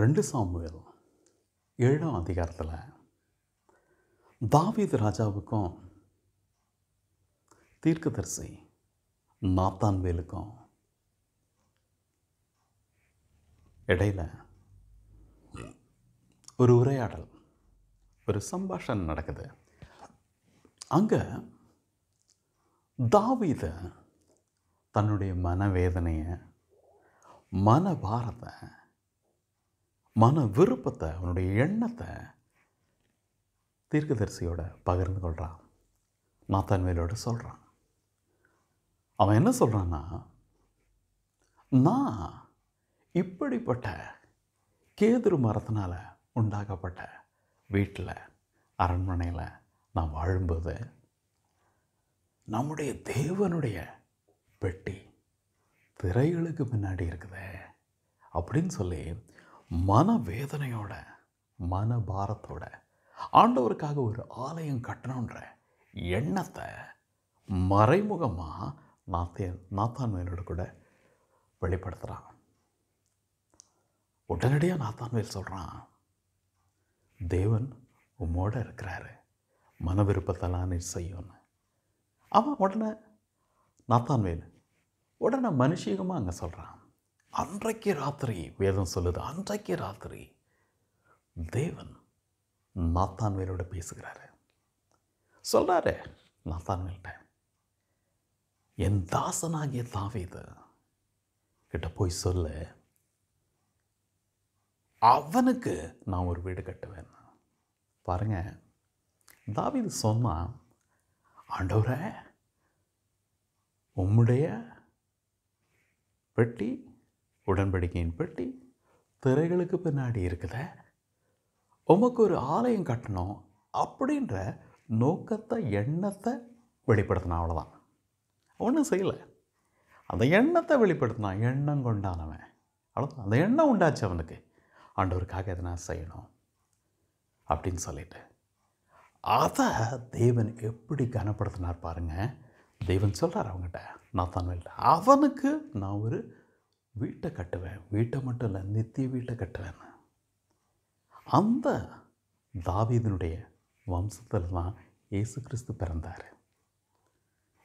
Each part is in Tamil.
ரெண்டு சாமுவேல் ஏழாம் அதிகாரத்தில் தாவீது ராஜாவுக்கும் தீர்க்கதரிசி நாத்தான்வேலுக்கும் இடையில் ஒரு உரையாடல் ஒரு சம்பாஷன் நடக்குது அங்கே தாவீத தன்னுடைய மனவேதனையை மன மன விருப்பத்தை அவனுடைய எண்ணத்தை தீர்க்கதரிசியோட பகிர்ந்து கொள்கிறான் நாத்தான்வேலோட சொல்கிறான் அவன் என்ன சொல்கிறான்னா நான் இப்படிப்பட்ட கேதுரு மரத்தினால் உண்டாக்கப்பட்ட வீட்டில் அரண்மனையில் நான் வாழும்போது நம்முடைய தேவனுடைய பெட்டி திரைகளுக்கு பின்னாடி இருக்குது அப்படின்னு சொல்லி மனவேதனையோட மனபாரத்தோட ஆண்டவருக்காக ஒரு ஆலயம் கட்டணுன்ற எண்ணத்தை மறைமுகமாக நாத்தே நாத்தான் மேலோட கூட வெளிப்படுத்துகிறான் உடனடியாக நாத்தான்வேல் சொல்கிறான் தேவன் உம்மோட இருக்கிறாரு மன விருப்பத்தெல்லாம் நீ செய்யும்னு அவன் உடனே நாத்தான்வேல் உடனே மனுஷீகமாக அங்கே சொல்கிறான் அன்றைக்கு ராத்திரி வேதம் சொல்லுது அன்றைக்கு ராத்திரி தேவன் நாத்தான்வேலோட பேசுகிறாரு சொல்கிறாரு நாத்தான்வேல்கிட்ட என் தாசனாகிய தாவேது கிட்ட போய் சொல்லு அவனுக்கு நான் ஒரு வீடு கட்டுவேன் பாருங்க தாவிது சொன்னான் ஆண்டவரே உம்முடைய வெட்டி உடன்படிக்கையின் பெட்டி திரைகளுக்கு பின்னாடி இருக்குத உமக்கு ஒரு ஆலயம் கட்டணும் அப்படின்ற நோக்கத்தை எண்ணத்தை வெளிப்படுத்தினா அவ்வளோதான் ஒன்றும் செய்யலை அந்த எண்ணத்தை வெளிப்படுத்தினா எண்ணம் கொண்டானவன் அவ்வளோதான் அந்த எண்ணம் உண்டாச்சு அவனுக்கு ஆண்டவருக்காக எதனா செய்யணும் அப்படின்னு சொல்லிட்டு அதை தேவன் எப்படி கனப்படுத்தினார் பாருங்கள் தெய்வன் சொல்கிறார் அவங்ககிட்ட நான் தான் அவனுக்கு நான் ஒரு வீட்டை கட்டுவேன் வீட்டை மட்டும் இல்லை நித்திய வீட்டை கட்டுவேன் அந்த தாவீதனுடைய வம்சத்தில் தான் இயேசு கிறிஸ்து பிறந்தார்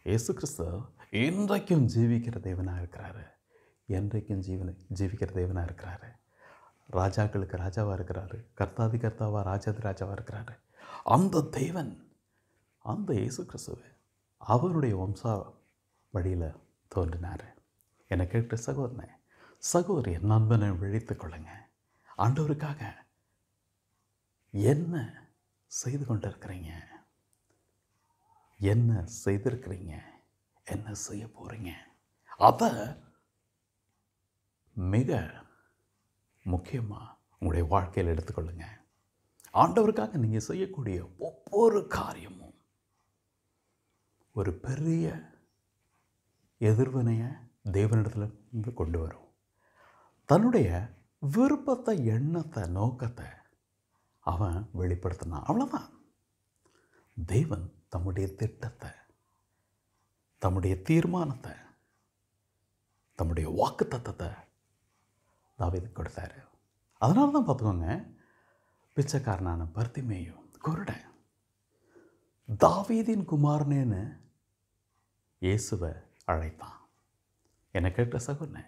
இயேசு கிறிஸ்து என்றைக்கும் ஜீவிக்கிற தேவனாக இருக்கிறாரு என்றைக்கும் ஜீவனை ஜீவிக்கிற தேவனாக இருக்கிறாரு ராஜாக்களுக்கு ராஜாவாக இருக்கிறாரு கர்த்தாதி கர்த்தாவாக ராஜாதி ராஜாவாக இருக்கிறாரு அந்த தேவன் அந்த இயேசு கிறிஸ்துவை அவருடைய வம்சா வழியில் தோன்றினார் என்னை கேட்டு சகோதரனே சகோதரிய நண்பனை விழித்துக் கொள்ளுங்க ஆண்டவருக்காக என்ன செய்து கொண்டிருக்கிறீங்க என்ன செய்திருக்கிறீங்க என்ன செய்ய போகிறீங்க அதை மிக முக்கியமாக உங்களுடைய வாழ்க்கையில் எடுத்துக்கொள்ளுங்க ஆண்டவருக்காக நீங்கள் செய்யக்கூடிய ஒவ்வொரு காரியமும் ஒரு பெரிய எதிர்வினையை தேவனிடத்துலேருந்து கொண்டு வரும் தன்னுடைய விருப்பத்தை எண்ணத்தை நோக்கத்தை அவன் வெளிப்படுத்தினான் அவ்வளோதான் தெய்வன் தம்முடைய திட்டத்தை தம்முடைய தீர்மானத்தை தம்முடைய வாக்கு தத்தத்தை தாவிது கொடுத்தாரு அதனால தான் பார்த்துக்கோங்க பிச்சைக்காரனான பருத்திமேயும் குருடன் தாவீதின் குமாரனேன்னு இயேசுவை அழைத்தான் என்னை கேட்ட சகுனே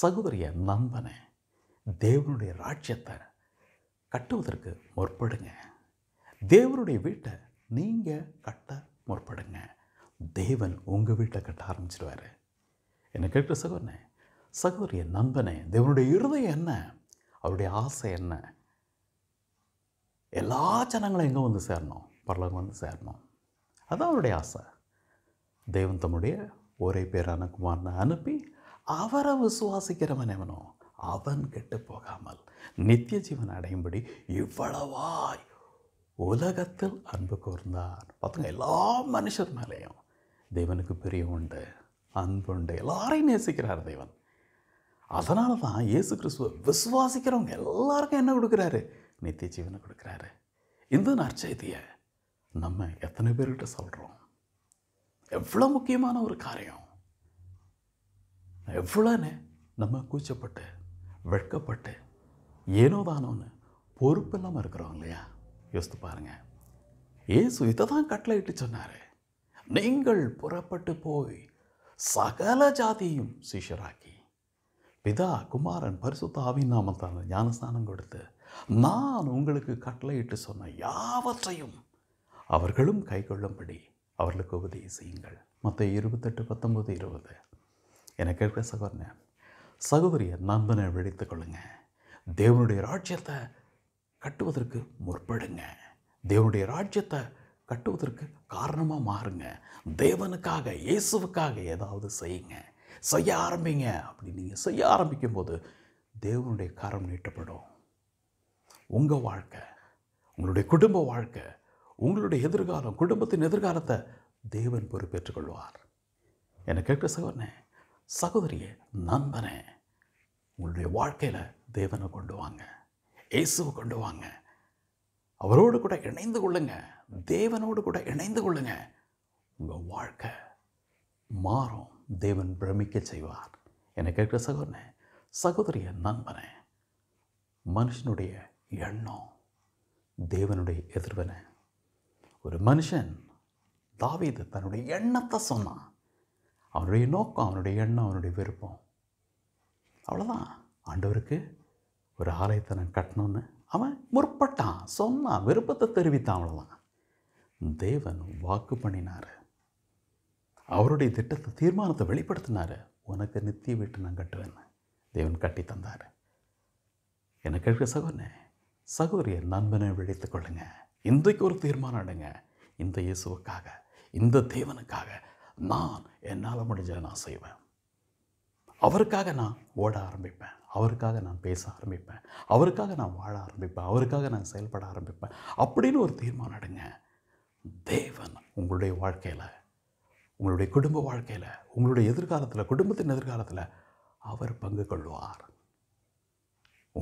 சகோதரிய நம்பனை தேவனுடைய ராஜ்யத்தை கட்டுவதற்கு முற்படுங்க தேவனுடைய வீட்டை நீங்கள் கட்ட முற்படுங்க தேவன் உங்கள் வீட்டை கட்ட ஆரம்பிச்சிடுவார் என்னை கேட்குற சகோதரன் சகோதரிய நம்பனே தேவனுடைய இருதயம் என்ன அவருடைய ஆசை என்ன எல்லா ஜனங்களும் எங்கே வந்து சேரணும் பரலகம் வந்து சேரணும் அதுதான் அவருடைய ஆசை தெய்வன் தம்முடைய ஒரே பேரான குமாரனை அனுப்பி அவரை விசுவாசிக்கிறவன் எவனோ அவன் கெட்டு போகாமல் நித்திய ஜீவன் அடையும்படி இவ்வளவாய் உலகத்தில் அன்பு கூர்ந்தான் பார்த்துங்க எல்லா மனுஷர் மேலேயும் தேவனுக்கு பெரிய உண்டு அன்பு உண்டு எல்லாரையும் நேசிக்கிறார் தேவன் அதனால தான் இயேசு கிறிஸ்துவ விசுவாசிக்கிறவங்க எல்லாருக்கும் என்ன கொடுக்குறாரு நித்திய ஜீவனை கொடுக்குறாரு இந்த நற்செய்தியை நம்ம எத்தனை பேர்கிட்ட சொல்கிறோம் எவ்வளோ முக்கியமான ஒரு காரியம் எவ்வளோன்னு நம்ம கூச்சப்பட்டு வெட்கப்பட்டு ஏனோ தானோன்னு பொறுப்பு இல்லாமல் இருக்கிறோம் இல்லையா யோசித்து பாருங்க ஏசு இதை தான் இட்டு சொன்னார் நீங்கள் புறப்பட்டு போய் சகல ஜாதியையும் சீஷராக்கி பிதா குமாரன் பரிசுத்த ஆவின் நாமத்தான ஞானஸ்தானம் கொடுத்து நான் உங்களுக்கு இட்டு சொன்ன யாவற்றையும் அவர்களும் கொள்ளும்படி அவர்களுக்கு உதவி செய்யுங்கள் மற்ற இருபத்தெட்டு பத்தொம்பது இருபது என்னை கேட்க சகோதரன் சகோதரியை நண்பனை விழித்துக் கொள்ளுங்க தேவனுடைய ராஜ்யத்தை கட்டுவதற்கு முற்படுங்க தேவனுடைய ராஜ்யத்தை கட்டுவதற்கு காரணமாக மாறுங்க தேவனுக்காக இயேசுவுக்காக ஏதாவது செய்யுங்க செய்ய ஆரம்பிங்க அப்படி நீங்கள் செய்ய ஆரம்பிக்கும் போது தேவனுடைய காரம் நீட்டப்படும் உங்கள் வாழ்க்கை உங்களுடைய குடும்ப வாழ்க்கை உங்களுடைய எதிர்காலம் குடும்பத்தின் எதிர்காலத்தை தேவன் பொறுப்பேற்றுக்கொள்வார் என்னை கேட்க சகோதரனே சகோதரிய நண்பனே உங்களுடைய வாழ்க்கையில் தேவனை கொண்டு வாங்க இயேசுவை கொண்டு வாங்க அவரோடு கூட இணைந்து கொள்ளுங்க தேவனோடு கூட இணைந்து கொள்ளுங்க உங்கள் வாழ்க்கை மாறும் தேவன் பிரமிக்க செய்வார் என்னை கேட்குற சகோதரனே சகோதரிய நண்பனே மனுஷனுடைய எண்ணம் தேவனுடைய எதிர்வனை ஒரு மனுஷன் தாவீது தன்னுடைய எண்ணத்தை சொன்னான் அவனுடைய நோக்கம் அவனுடைய எண்ணம் அவனுடைய விருப்பம் அவ்வளோதான் ஆண்டவருக்கு ஒரு ஆலயத்தை நான் கட்டணும்னு அவன் முற்பட்டான் சொன்னான் விருப்பத்தை தெரிவித்தான் அவ்வளோதான் தேவன் வாக்கு பண்ணினார் அவருடைய திட்டத்தை தீர்மானத்தை வெளிப்படுத்தினார் உனக்கு நித்திய வீட்டு நான் கட்டுவேன் தேவன் கட்டி தந்தார் என்ன கேட்க சகோதரனே சகோரிய நண்பனை விழித்து கொள்ளுங்க இன்றைக்கு ஒரு தீர்மானம் அடுங்க இந்த இயேசுவுக்காக இந்த தேவனுக்காக நான் என்னால் முடிஞ்சதை நான் செய்வேன் அவருக்காக நான் ஓட ஆரம்பிப்பேன் அவருக்காக நான் பேச ஆரம்பிப்பேன் அவருக்காக நான் வாழ ஆரம்பிப்பேன் அவருக்காக நான் செயல்பட ஆரம்பிப்பேன் அப்படின்னு ஒரு தீர்மானம் எடுங்க தேவன் உங்களுடைய வாழ்க்கையில் உங்களுடைய குடும்ப வாழ்க்கையில் உங்களுடைய எதிர்காலத்தில் குடும்பத்தின் எதிர்காலத்தில் அவர் பங்கு கொள்வார்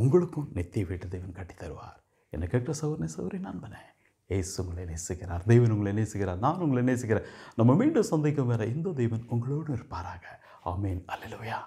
உங்களுக்கும் நித்திய வீட்டு தெய்வம் கட்டி தருவார் என்னை கேட்ட சௌர்ண சௌரி நண்பனே ஏசு உங்களை நேசிக்கிறார் தெய்வன் உங்களை நேசிக்கிறார் நான் உங்களை நேசிக்கிறேன் நம்ம மீண்டும் சந்திக்கும் வேற இந்த தெய்வன் உங்களோடு இருப்பாராக ஆமீன் அல்லலுயா